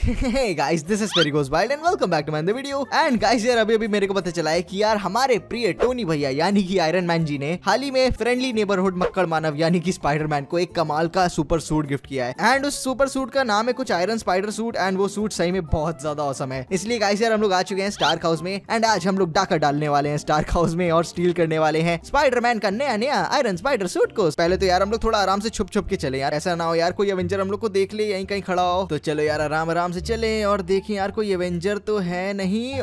hey guys, this is Perry Goes Wild and welcome back to my video. And guys यार अभी अभी मेरे को पता चला है कि यार हमारे प्रिय टोनी भैया यानी कि आयरन मैन जी ने हाल ही में फ्रेंडली नेबरहुड मक्कड़ मानव यानी कि स्पाइडरमैन को एक कमाल का सुपर सूट गिफ्ट किया है एंड उस सुपर सूट का नाम है कुछ आयरन स्पाइडर सूट एंड वो सूट सही में बहुत ज्यादा औसम है इसलिए गाइस यार हम लोग आ चुके हैं स्टार हाउस में एंड आज हम लोग डाका डालने वाले हैं स्टार हाउस में और स्टील करने वाले हैं स्पाइडरमैन का नया नया आयरन स्पाइडर सूट को पहले तो यार हम लोग थोड़ा आराम से छुप छुप के चले यार ऐसा ना हो यार कोई एवेंजर हम लोग को देख ले यहीं कहीं खड़ा हो तो चलो यार आराम आराम आराम से चलें और देखें यार कोई एवेंजर तो है नहीं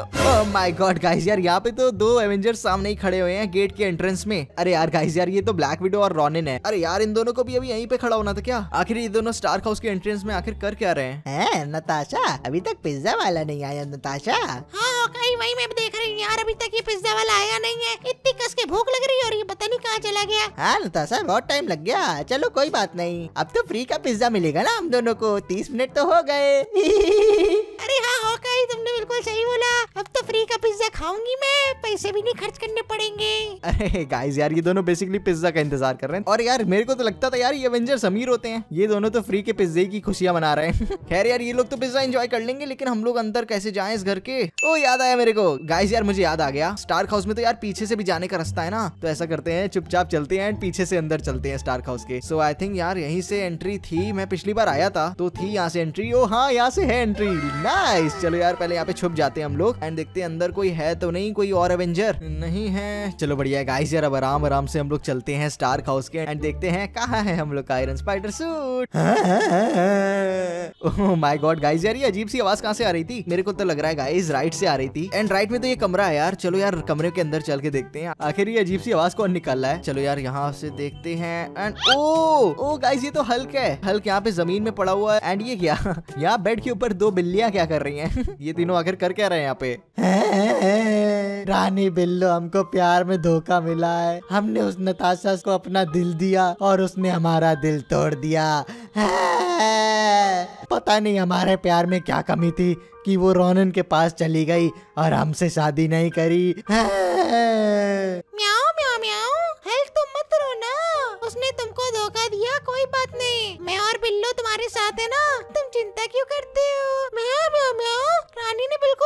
माई गॉड गाइज यार यहाँ पे तो दो एवेंजर सामने ही खड़े हुए हैं गेट के एंट्रेंस में अरे यार गाइज यार ये तो ब्लैक विडो और रॉनिन है अरे यार इन दोनों को भी अभी यहीं पे खड़ा होना था क्या आखिर ये दोनों स्टार हाउस के एंट्रेंस में आखिर कर क्या रहे हैं नताशा अभी तक पिज्जा वाला नहीं आया नताशा हाँ वही मैं देख नहीं यार अभी तक ये पिज्जा वाला आया नहीं है इतनी कस के भूख लग रही है और ये पता नहीं कहाँ चला गया हाँ लता सर बहुत टाइम लग गया चलो कोई बात नहीं अब तो फ्री का पिज्जा मिलेगा ना हम दोनों को तीस मिनट तो हो गए हाँ हॉकाई हाँ, तुमने बिल्कुल सही बोला अब तो फ्री का पिज्जा खाऊंगी मैं पैसे भी नहीं खर्च करने पड़ेंगे अरे गाइस यार ये दोनों बेसिकली पिज्जा का इंतजार कर रहे हैं और यार मेरे को तो लगता था यार ये एवेंजर्स अमीर होते हैं ये दोनों तो फ्री के पिज्जे की खुशियां मना रहे हैं खैर यार ये लोग तो पिज्जा एंजॉय कर लेंगे लेकिन हम लोग अंदर कैसे जाए इस घर के ओ याद आया मेरे को गाइस यार मुझे याद आ गया स्टार हाउस में तो यार पीछे से भी जाने का रास्ता है ना तो ऐसा करते हैं चुपचाप चलते हैं एंड पीछे से अंदर चलते हैं स्टार हाउस के सो आई थिंक यार यहीं से एंट्री थी मैं पिछली बार आया था तो थी यहाँ से एंट्री ओ हाँ यहाँ से है एंट्री ना नाइस चलो यार पहले यहाँ पे छुप जाते हैं हम लोग एंड देखते हैं अंदर कोई है तो नहीं कोई और एवेंजर नहीं है चलो बढ़िया गाइस यार अब आराम आराम से हम लोग चलते हैं स्टार हाउस के एंड देखते हैं कहाँ है हम लोग का iron spider suit my god guys यार ये अजीब सी आवाज कहाँ से आ रही थी मेरे को तो लग रहा है गाइस राइट से आ रही थी एंड राइट में तो ये कमरा है यार चलो यार कमरे के अंदर चल के देखते हैं आखिर ये अजीब सी आवाज कौन निकल रहा है चलो यार यहाँ से देखते हैं एंड ओ ओ गाइस ये तो हल्क है हल्क यहाँ पे जमीन में पड़ा हुआ है एंड ये क्या यहाँ बेड के ऊपर दो बिल्लियाँ क्या कर कर रही हैं ये तीनों हाँ। आखिर कर क्या रहे हैं यहाँ पे रानी बिल्लो हमको प्यार में धोखा मिला है हमने उस नताशा को अपना दिल दिया और उसने हमारा दिल तोड़ दिया पता नहीं हमारे प्यार में क्या कमी थी कि वो रोनन के पास चली गई और हमसे शादी नहीं करी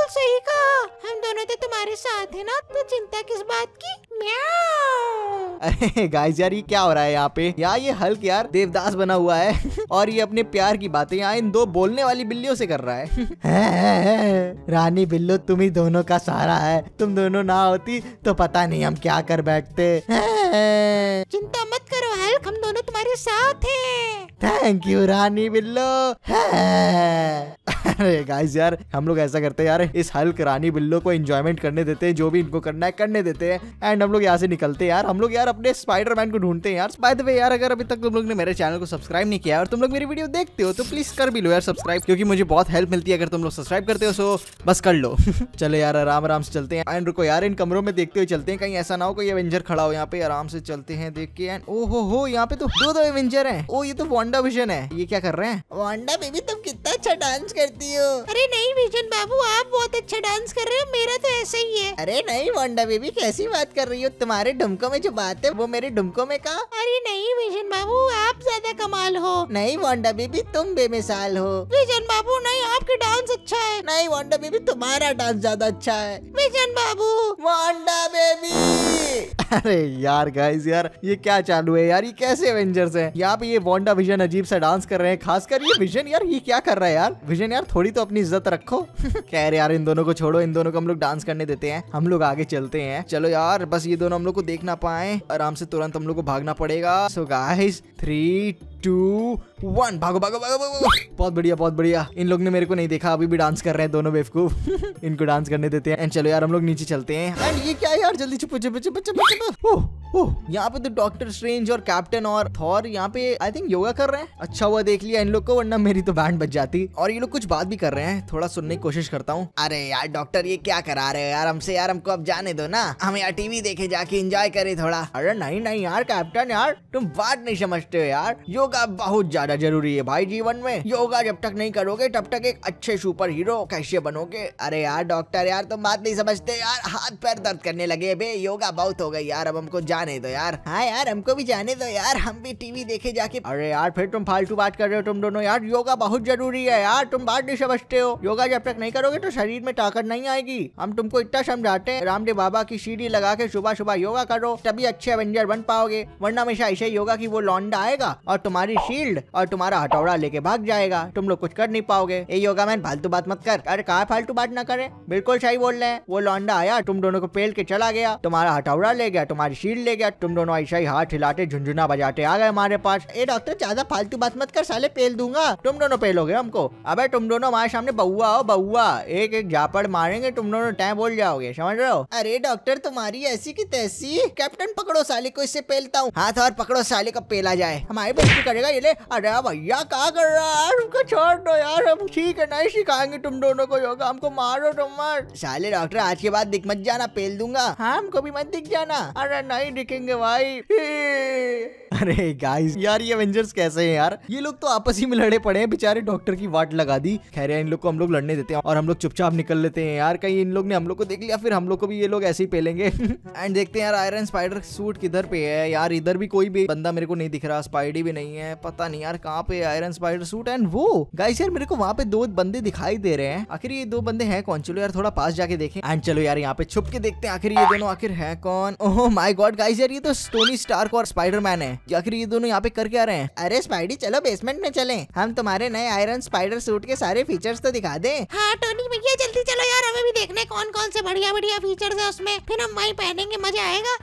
बिल्कुल सही कहा हम दोनों तो तुम्हारे साथ है ना तो चिंता किस बात की अरे गाइस यार ये क्या हो रहा है यहाँ पे यार ये हल्क यार देवदास बना हुआ है और ये अपने प्यार की बातें यहाँ इन दो बोलने वाली बिल्लियों से कर रहा है, है, है रानी बिल्लो तुम ही दोनों का सहारा है तुम दोनों ना होती तो पता नहीं हम क्या कर बैठते है, चिंता मत करो हल्क हम दोनों तुम्हारे साथ हैं थैंक यू रानी बिल्लो अरे गाइस यार हम लोग ऐसा करते हैं यार इस हल्क रानी बिल्लो को एंजॉयमेंट करने देते हैं जो भी इनको करना है करने देते हैं एंड हम लोग यहाँ से निकलते हैं यार हम लोग यार अपने स्पाइडरमैन को ढूंढते हैं यार बाय द वे यार अगर अभी तक तुम लोग ने मेरे चैनल को सब्सक्राइब नहीं किया और तुम लोग मेरी वीडियो देखते हो तो प्लीज कर भी लो यार सब्सक्राइब क्योंकि मुझे बहुत हेल्प मिलती है अगर तुम लोग सब्सक्राइब करते हो सो बस कर लो चलो यार आराम आराम से चलते हैं एंड रुको यार इन कमरों में देखते हुए चलते हैं कहीं ऐसा ना हो कोई एवेंजर खड़ा हो यहाँ पे आराम से चलते हैं देख के एंड ओह हो यहाँ पे तो दो दो एवेंजर है ओ ये तो वॉन्डा विजन है ये क्या कर रहे हैं वॉन्डा बेबी तुम कितना अच्छा डांस करती रही हो अरे नहीं विजन बाबू आप बहुत अच्छा डांस कर रहे हो मेरा तो ऐसे ही है अरे नहीं वंडा बेबी कैसी बात कर रही हो तुम्हारे ढुमको में जो बात है वो मेरे ढुमको में कहा अरे नहीं विजन बाबू आप ज्यादा कमाल हो नहीं वंडा बेबी तुम बेमिसाल हो विजन बाबू नहीं आपके डांस अच्छा है नहीं वंडा बेबी तुम्हारा डांस ज्यादा अच्छा है विजन बाबू वंडा बेबी अरे यार गाइस यार ये क्या चालू है यार ये कैसे एवेंजर्स है यहाँ पे ये वोंडा विजन अजीब सा डांस कर रहे हैं खासकर ये विजन यार ये क्या कर रहा है यार विजन यार थोड़ी तो अपनी इज्जत रखो कह रहे यार इन दोनों को छोड़ो इन दोनों को हम लोग डांस करने देते हैं हम लोग आगे चलते हैं चलो यार बस ये दोनों हम लोग को देख ना पाए आराम से तुरंत हम लोग को भागना पड़ेगा so guys three two one भागो भागो भागो भागो बहुत बढ़िया बहुत बढ़िया इन लोग ने मेरे को नहीं देखा अभी भी डांस कर रहे हैं दोनों बेवकूफ इनको डांस करने देते हैं एंड चलो यार हम लोग नीचे चलते हैं एंड ये क्या यार जल्दी छुपो छुपो छुपो छुपो यहाँ पे तो डॉक्टर स्ट्रेंज और कैप्टन और थॉर यहाँ पे आई थिंक योगा कर रहे हैं अच्छा हुआ देख लिया इन लोग को वरना मेरी तो बैंड बच जाती और ये लोग कुछ बात भी कर रहे हैं थोड़ा सुनने की कोशिश करता हूँ अरे यार डॉक्टर ये क्या करा रहे हो यार हमसे यार हमको अब जाने दो ना हम यार टीवी देखे जाके इंजॉय करे थोड़ा अरे नहीं नहीं यार कैप्टन यार तुम बात नहीं समझते हो यार योगा बहुत ज्यादा जरूरी है भाई जीवन में योगा जब तक नहीं करोगे तब तक एक अच्छे सुपर हीरो कैसे बनोगे अरे यार डॉक्टर यार तुम बात नहीं समझते यार हाथ पैर दर्द करने लगे भे योगा बहुत हो गई यार अब हमको जाने दो यार हाँ यार हमको भी जाने दो यार हम भी टीवी देखे जाके अरे यार फिर तुम फालतू बात कर रहे हो तुम दोनों यार योगा बहुत जरूरी है यार तुम बात नहीं समझते हो योगा जब तक नहीं करोगे तो शरीर में ताकत नहीं आएगी हम तुमको इतना समझाते हैं रामदेव बाबा की सीढ़ी लगा के सुबह सुबह योगा करो तभी अच्छे एवेंजर बन पाओगे वरना हमेशा ऐसे योगा की वो लौंडा आएगा और तुम्हारी शील्ड और तुम्हारा हटौड़ा लेके भाग जाएगा तुम लोग कुछ कर नहीं पाओगे ये योगा मैन फालतू बात मत कर अरे कहा फालतू बात ना करे बिल्कुल सही बोल रहे हैं वो लौंडा आया तुम दोनों को पेल के चला गया तुम्हारा हटौड़ा ले गया गया तुम्हारी शील्ड ले गया तुम दोनों ऐसा ही हाथ हिलाते झुंझुना बजाते आ गए हमारे पास ए डॉक्टर ज्यादा फालतू बात मत कर साले पेल दूंगा तुम दोनों पेलोगे हमको अब तुम दोनों हमारे सामने बउआ हो बउआ एक एक झापड़ मारेंगे तुम दोनों टाइम बोल जाओगे समझ रहे हो अरे डॉक्टर तुम्हारी ऐसी की तैसी कैप्टन पकड़ो साले को इससे पेलता हूँ हाथ और पकड़ो साले को पेला जाए हमारी बेटी करेगा ये ले अरे भैया क्या कर रहा है उनको छोड़ दो यार हम ठीक है नहीं सिखाएंगे तुम दोनों को योगा हमको मारो तुम मार साले डॉक्टर आज के बाद दिख मत जाना पेल दूंगा हाँ हमको भी मत दिख जाना अरे नहीं दिखेंगे भाई अरे गाइस यार ये एवेंजर्स कैसे हैं यार ये लोग तो आपस ही में लड़े पड़े हैं बेचारे डॉक्टर की वाट लगा दी खैर इन लोग को हम लोग लड़ने देते हैं और हम लोग चुपचाप निकल लेते हैं यार कहीं इन लोग ने हम लोग को देख लिया फिर हम लोग को भी ये लोग ऐसे ही पहलेंगे एंड देखते हैं यार आयरन स्पाइडर सूट किधर पे है यार इधर भी कोई भी बंदा मेरे को नहीं दिख रहा स्पाइडी भी नहीं है पता नहीं यार कहाँ पे आयरन स्पाइडर सूट एंड वो गाइस यार मेरे को वहाँ पे दो बंदे दिखाई दे रहे हैं आखिर ये दो बंदे हैं कौन चलो यार थोड़ा पास जाके देखें एंड चलो यार यहाँ पे छुप के देखते हैं आखिर ये दोनों आखिर है कौन माय गॉड गाइस यार ये तो टोनी स्टार्क और स्पाइडरमैन है आखिर ये दोनों यहाँ पे करके आ रहे हैं अरे स्पाइडी चलो बेसमेंट में चले हम तुम्हारे नए आयरन स्पाइडर सूट के सारे फीचर्स तो दिखा दे हाँ टोनी भैया जल्दी चलो यार हमें भी देखने कौन कौन से बढ़िया बढ़िया फीचर है उसमें फिर हम वही पहनेंगे मजा आएगा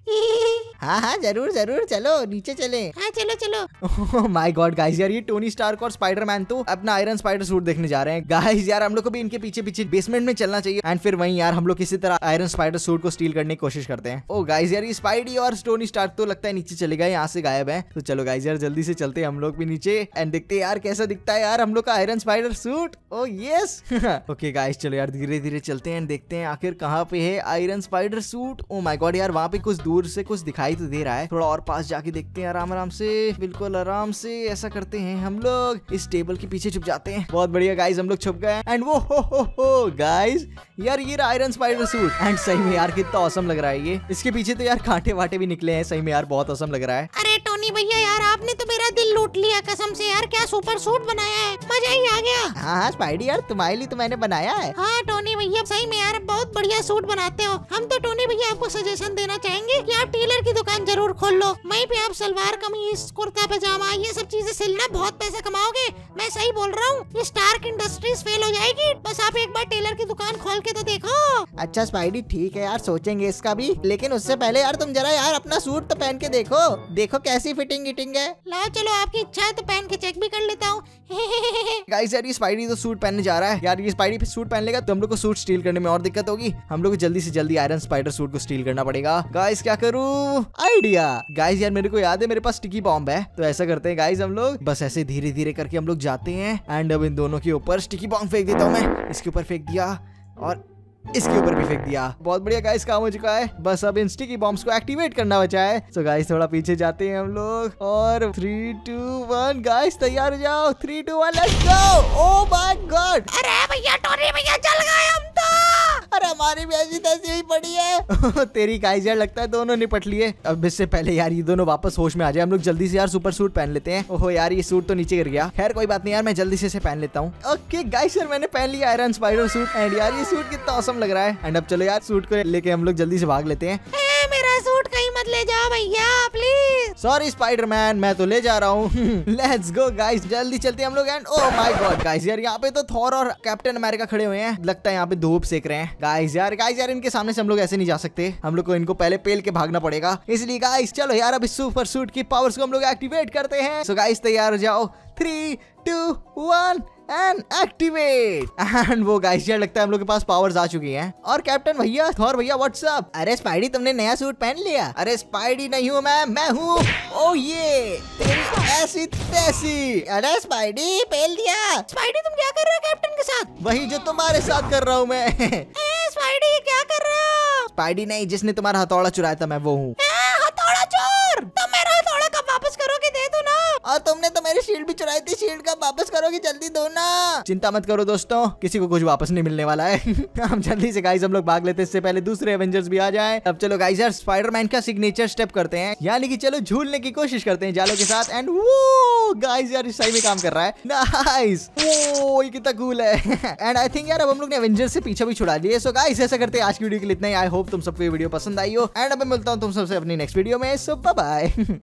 हाँ हाँ जरूर जरूर चलो नीचे चले हाँ चलो चलो माई गॉड गाइज यार ये टोनी स्टार्क और स्पाइडरमैन तो अपना आयरन स्पाइडर सूट देखने जा रहे हैं गाइज यार हम लोग को भी इनके पीछे पीछे बेसमेंट में चलना चाहिए एंड फिर वही यार हम लोग किसी तरह आयरन स्पाइडर सूट को स्टील करने की कोशिश करते हैं ओ oh, गाइज यार स्पाइडी और स्टोनी स्टार्क तो लगता है नीचे चले गए यहाँ से गायब है तो चलो गाइज यार जल्दी से चलते हम लोग भी नीचे एंड देखते यार कैसा दिखता है यार हम लोग का iron spider suit oh yes okay guys चलो यार धीरे धीरे चलते हैं देखते हैं आखिर कहाँ पे है iron spider suit oh my god यार वहाँ पे कुछ दूर से कुछ दिखाई तो दे रहा है थोड़ा और पास जाके देखते हैं आराम आराम से बिल्कुल आराम से ऐसा करते हैं हम लोग इस टेबल के पीछे छुप जाते हैं बहुत बढ़िया गाइज हम लोग छुप गए एंड वो हो हो हो गाइज यार ये आयरन स्पाइडर सूट एंड सही में यार कितना औसम लग रहा है ये इसके पीछे तो यार कांटे वाटे भी निकले हैं सही में यार बहुत असम लग रहा है अरे टोनी भैया यार आपने तो मेरा दिल लूट लिया कसम से यार क्या सुपर सूट बनाया है मजा ही आ गया हाँ हाँ स्पाइडी यार तुम्हारे लिए तो मैंने बनाया है हाँ टोनी भैया सही में यार बहुत बढ़िया सूट बनाते हो हम तो टोनी भैया आपको सजेशन देना चाहेंगे की आप जरूर खोल लो मैं भी आप सलवार कमीज कुर्ता पजामा ये सब चीजें सिलना बहुत पैसे कमाओगे मैं सही बोल रहा हूँ ये स्टार्क इंडस्ट्रीज फेल हो जाएगी बस आप एक बार टेलर की दुकान खोल के तो देखो अच्छा स्पाइडी ठीक है यार सोचेंगे इसका भी लेकिन उससे पहले यार तुम जरा यार अपना सूट तो पहन के देखो देखो कैसी फिटिंग विटिंग है लाओ चलो आपकी इच्छा है तो पहन के गाइस यार ये स्पाइडी तो सूट पहनने जा रहा है यार ये स्पाइडी सूट पहन लेगा तो हम लोग को सूट स्टील करने में और दिक्कत होगी हम लोग को जल्दी से जल्दी आयरन स्पाइडर सूट को स्टील करना पड़ेगा गाइस क्या करूँ आइडिया गाइस यार मेरे को याद है मेरे पास टिकी बॉम्ब है तो ऐसा करते हैं गाइज हम लोग बस ऐसे धीरे धीरे करके हम लोग जाते हैं एंड अब इन दोनों के ऊपर स्टिकी बॉम्ब फेंक देता हूँ मैं इसके ऊपर फेंक दिया और इसके ऊपर भी फेंक दिया बहुत बढ़िया गाइस काम हो चुका है बस अब इंस्टी की बॉम्ब को एक्टिवेट करना बचा है सो गाइस थोड़ा पीछे जाते हैं हम लोग और थ्री टू वन गाइस तैयार हो जाओ three two one let's go oh my god अरे भैया टोरी भैया चल गए हम तो अरे हमारी भी ऐसी तैसी तेरी काइजर लगता है दोनों निपट लिए अब इससे पहले यार ये दोनों वापस होश में आ जाए हम लोग जल्दी से यार सुपर सूट पहन लेते हैं ओहो यार ये सूट तो नीचे गिर गया खैर कोई बात नहीं यार मैं जल्दी से इसे पहन लेता हूँ ओके गाइस यार मैंने पहन लिया आयरन स्पाइडर सूट एंड यार ये सूट कितना औसम लग रहा है एंड अब चलो यार सूट को लेके हम लोग जल्दी से भाग लेते हैं मेरा सूट कहीं मत ले जाओ भैया आप सॉरी स्पाइडरमैन मैं तो ले जा रहा हूँ लेट्स गो गाइस जल्दी चलते हम लोग and oh my god guys यार यहाँ पे तो थॉर और कैप्टन अमेरिका खड़े हुए हैं लगता है यहाँ पे धूप सेक रहे हैं गाइस यार गाइस यार इनके सामने से हम लोग ऐसे नहीं जा सकते हम लोग को इनको पहले पेल के भागना पड़ेगा इसलिए गाइस चलो यार अब इस सुपर सूट की पावर्स को हम लोग एक्टिवेट करते हैं सो गाइस तैयार हो जाओ three two one and activate and वो गाइस यार लगता है हम लोग के पास पावर्स आ चुकी हैं और कैप्टन भैया और भैया व्हाट्सअप अरे स्पाइडी तुमने नया सूट पहन लिया अरे स्पाइडी नहीं हूँ मैं मैं हूँ ओ oh, ये तेरी ऐसी तैसी अरे स्पाइडी पहन लिया स्पाइडी तुम क्या कर रहे हो कैप्टन के साथ वही जो तुम्हारे साथ कर रहा हूँ मैं स्पाइडी क्या कर रहा हूँ स्पाइडी नहीं जिसने तुम्हारा हथौड़ा चुराया था मैं वो हूँ तुमने तो मेरी शील्ड भी चुराई थी शील्ड का वापस करोगे जल्दी दो ना चिंता मत करो दोस्तों किसी को कुछ वापस नहीं मिलने वाला है हम जल्दी से गाइस हम लोग भाग लेते इससे पहले दूसरे एवेंजर्स भी आ जाए अब चलो गाइस यार स्पाइडरमैन का सिग्नेचर स्टेप करते हैं यानी कि चलो झूलने की कोशिश करते हैं जालों के साथ एंड वो गाइस यार सही में काम कर रहा है नाइस ओ ये कितना कूल है एंड आई थिंक यार अब हम लोग ने एवेंजर्स से पीछे भी छुड़ा लिए सो गाइस ऐसा करते हैं आज की वीडियो के लिए इतना ही आई होप तुम सबको ये वीडियो पसंद आई हो एंड अब मैं मिलता हूँ तुम सबसे अपनी नेक्स्ट वीडियो में सो बाय